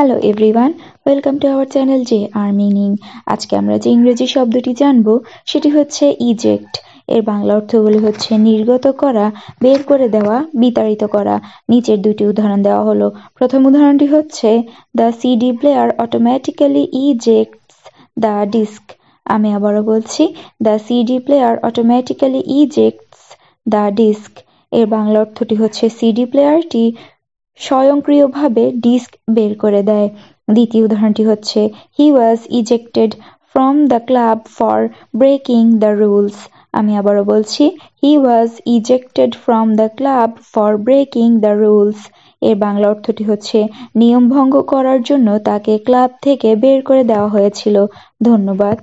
hello everyone welcome to our channel J R meaning আজকে আমরা যে ইংরেজি শব্দটি জানব সেটি হচ্ছে ইজেক্ট এর বাংলা অর্থগুলি হচ্ছে নির্গত করা বের করে দেওয়া বিতাড়িত করা নিচের দুটি উদাহরণ দেওয়া হলো প্রথম উদাহরণটি হচ্ছে the CD player automatically ejects the disc আমি আবারও বলছি the CD player automatically ejects the disc এর বাংলা অর্থটি হচ্ছে সিডি প্লেয়ারটি স্বয়ংক্রিয়ভাবে ডিস্ক বের করে দেয় দ্বিতীয় উদাহরণটি হচ্ছে he was ejected from the club for breaking the rules আমি আবারও বলছি he was ejected from the club for breaking the rules এর বাংলা অর্থটি হচ্ছে নিয়ম ভঙ্গ করার জন্য তাকে ক্লাব থেকে বের করে দেওয়া হয়েছিল ধন্যবাদ